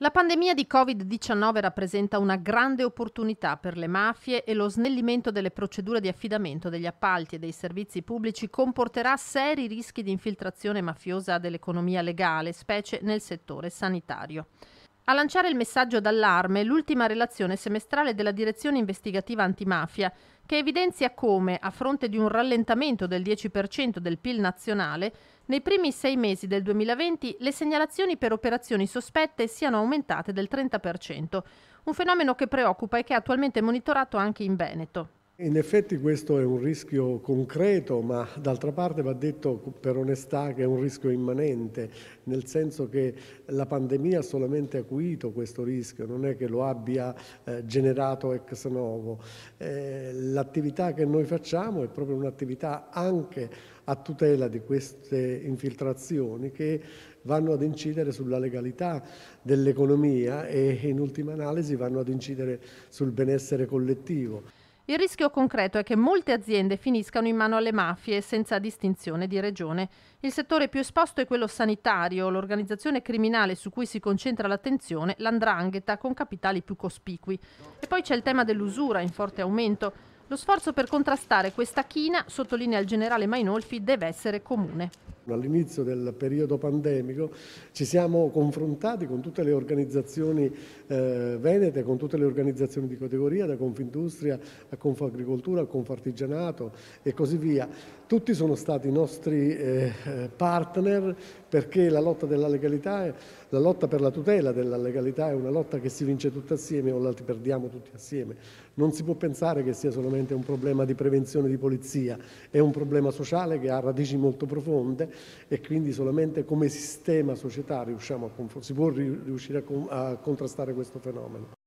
La pandemia di Covid-19 rappresenta una grande opportunità per le mafie e lo snellimento delle procedure di affidamento degli appalti e dei servizi pubblici comporterà seri rischi di infiltrazione mafiosa dell'economia legale, specie nel settore sanitario. A lanciare il messaggio d'allarme l'ultima relazione semestrale della Direzione Investigativa Antimafia, che evidenzia come, a fronte di un rallentamento del 10% del PIL nazionale, nei primi sei mesi del 2020 le segnalazioni per operazioni sospette siano aumentate del 30%, un fenomeno che preoccupa e che è attualmente monitorato anche in Veneto. In effetti questo è un rischio concreto, ma d'altra parte va detto per onestà che è un rischio immanente, nel senso che la pandemia ha solamente acuito questo rischio, non è che lo abbia eh, generato ex novo. Eh, l'attività che noi facciamo è proprio un'attività anche a tutela di queste infiltrazioni che vanno ad incidere sulla legalità dell'economia e in ultima analisi vanno ad incidere sul benessere collettivo. Il rischio concreto è che molte aziende finiscano in mano alle mafie senza distinzione di regione. Il settore più esposto è quello sanitario, l'organizzazione criminale su cui si concentra l'attenzione, l'andrangheta con capitali più cospicui. E poi c'è il tema dell'usura in forte aumento. Lo sforzo per contrastare questa china, sottolinea il generale Mainolfi, deve essere comune all'inizio del periodo pandemico, ci siamo confrontati con tutte le organizzazioni eh, venete, con tutte le organizzazioni di categoria, da Confindustria a Confagricoltura, a Confartigianato e così via. Tutti sono stati nostri eh, partner perché la lotta, legalità, la lotta per la tutela della legalità è una lotta che si vince tutti assieme o la perdiamo tutti assieme. Non si può pensare che sia solamente un problema di prevenzione di polizia, è un problema sociale che ha radici molto profonde e quindi solamente come sistema società si può riuscire a, a contrastare questo fenomeno.